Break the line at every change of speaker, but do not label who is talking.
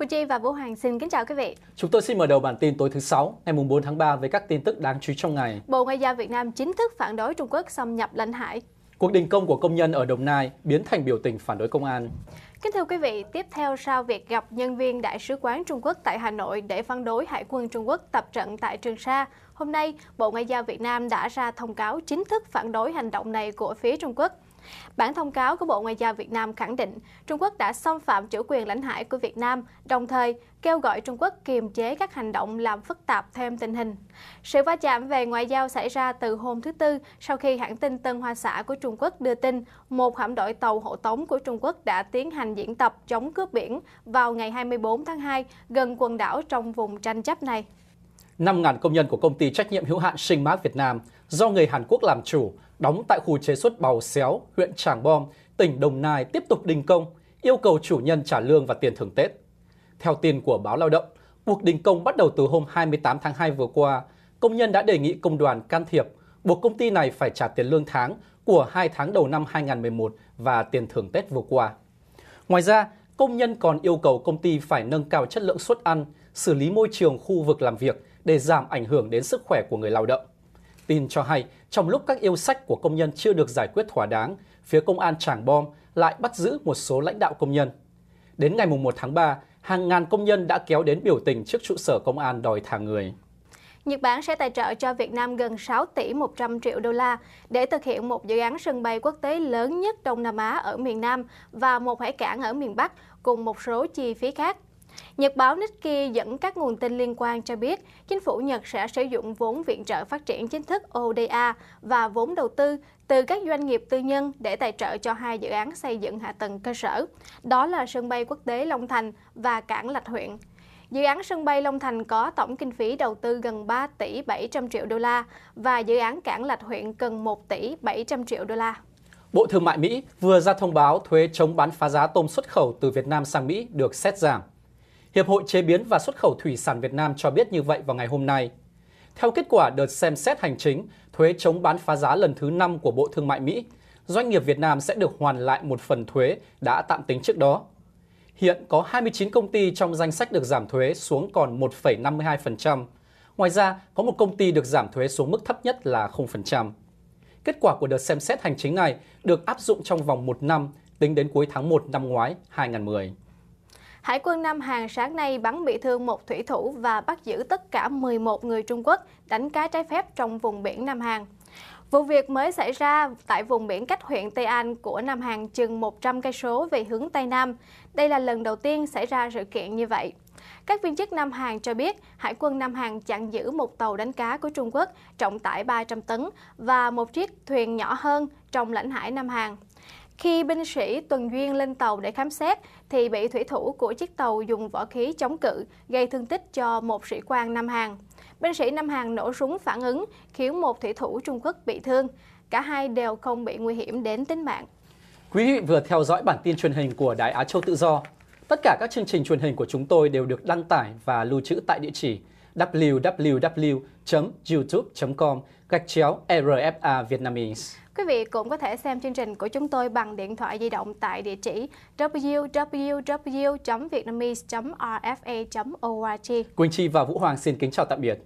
Cô Chi và Vũ Hoàng xin kính chào quý vị.
Chúng tôi xin mở đầu bản tin tối thứ Sáu, ngày 4 tháng 3 với các tin tức đáng chú ý trong ngày.
Bộ Ngoại giao Việt Nam chính thức phản đối Trung Quốc xâm nhập lãnh hải.
Cuộc đình công của công nhân ở Đồng Nai biến thành biểu tình phản đối công an.
Kính thưa quý vị, tiếp theo sau việc gặp nhân viên Đại sứ quán Trung Quốc tại Hà Nội để phản đối Hải quân Trung Quốc tập trận tại Trường Sa, Hôm nay, Bộ Ngoại giao Việt Nam đã ra thông cáo chính thức phản đối hành động này của phía Trung Quốc. Bản thông cáo của Bộ Ngoại giao Việt Nam khẳng định Trung Quốc đã xâm phạm chủ quyền lãnh hải của Việt Nam, đồng thời kêu gọi Trung Quốc kiềm chế các hành động làm phức tạp thêm tình hình. Sự va chạm về ngoại giao xảy ra từ hôm thứ Tư sau khi hãng tin Tân Hoa Xã của Trung Quốc đưa tin một hạm đội tàu hộ tống của Trung Quốc đã tiến hành diễn tập chống cướp biển vào ngày 24 tháng 2 gần quần đảo trong vùng tranh chấp này.
5.000 công nhân của công ty trách nhiệm hữu hạn Sinh Mát Việt Nam do người Hàn Quốc làm chủ, đóng tại khu chế xuất Bào Xéo, huyện Tràng Bom, tỉnh Đồng Nai tiếp tục đình công, yêu cầu chủ nhân trả lương và tiền thưởng Tết. Theo tin của báo Lao động, cuộc đình công bắt đầu từ hôm 28 tháng 2 vừa qua. Công nhân đã đề nghị công đoàn can thiệp, buộc công ty này phải trả tiền lương tháng của 2 tháng đầu năm 2011 và tiền thưởng Tết vừa qua. Ngoài ra, công nhân còn yêu cầu công ty phải nâng cao chất lượng suất ăn – xử lý môi trường khu vực làm việc để giảm ảnh hưởng đến sức khỏe của người lao động. Tin cho hay, trong lúc các yêu sách của công nhân chưa được giải quyết thỏa đáng, phía công an Tràng Bom lại bắt giữ một số lãnh đạo công nhân. Đến ngày 1 tháng 3, hàng ngàn công nhân đã kéo đến biểu tình trước trụ sở công an đòi thả người.
Nhật Bản sẽ tài trợ cho Việt Nam gần 6 tỷ 100 triệu đô la để thực hiện một dự án sân bay quốc tế lớn nhất Đông Nam Á ở miền Nam và một hải cảng ở miền Bắc cùng một số chi phí khác. Nhật báo Nikkei dẫn các nguồn tin liên quan cho biết, chính phủ Nhật sẽ sử dụng vốn viện trợ phát triển chính thức ODA và vốn đầu tư từ các doanh nghiệp tư nhân để tài trợ cho hai dự án xây dựng hạ tầng cơ sở, đó là sân bay quốc tế Long Thành và cảng Lạch Huyện. Dự án sân bay Long Thành có tổng kinh phí đầu tư gần 3 tỷ 700 triệu đô la và dự án cảng Lạch Huyện cần 1 tỷ 700 triệu đô la.
Bộ Thương mại Mỹ vừa ra thông báo thuế chống bán phá giá tôm xuất khẩu từ Việt Nam sang Mỹ được xét giảm. Hiệp hội Chế biến và Xuất khẩu Thủy sản Việt Nam cho biết như vậy vào ngày hôm nay. Theo kết quả đợt xem xét hành chính, thuế chống bán phá giá lần thứ 5 của Bộ Thương mại Mỹ, doanh nghiệp Việt Nam sẽ được hoàn lại một phần thuế đã tạm tính trước đó. Hiện có 29 công ty trong danh sách được giảm thuế xuống còn 1,52%. Ngoài ra, có một công ty được giảm thuế xuống mức thấp nhất là 0%. Kết quả của đợt xem xét hành chính này được áp dụng trong vòng một năm tính đến cuối tháng 1 năm ngoái 2010.
Hải quân Nam Hàn sáng nay bắn bị thương một thủy thủ và bắt giữ tất cả 11 người Trung Quốc đánh cá trái phép trong vùng biển Nam Hàn. Vụ việc mới xảy ra tại vùng biển cách huyện Tây An của Nam Hàn chừng 100 cây số về hướng Tây Nam. Đây là lần đầu tiên xảy ra sự kiện như vậy. Các viên chức Nam Hàn cho biết, Hải quân Nam Hàn chặn giữ một tàu đánh cá của Trung Quốc trọng tải 300 tấn và một chiếc thuyền nhỏ hơn trong lãnh hải Nam Hàn. Khi binh sĩ tuần duyên lên tàu để khám xét, thì bị thủy thủ của chiếc tàu dùng vỏ khí chống cự, gây thương tích cho một sĩ quan Nam Hàn. Binh sĩ Nam Hàn nổ súng phản ứng, khiến một thủy thủ Trung Quốc bị thương. Cả hai đều không bị nguy hiểm đến tính mạng.
Quý vị vừa theo dõi bản tin truyền hình của Đài Á Châu Tự Do. Tất cả các chương trình truyền hình của chúng tôi đều được đăng tải và lưu trữ tại địa chỉ www.youtube.com gạch chéo RFA Vietnamese.
Quý vị cũng có thể xem chương trình của chúng tôi bằng điện thoại di động tại địa chỉ www.vietnamese.rfa.org.
Quỳnh Chi và Vũ Hoàng xin kính chào tạm biệt.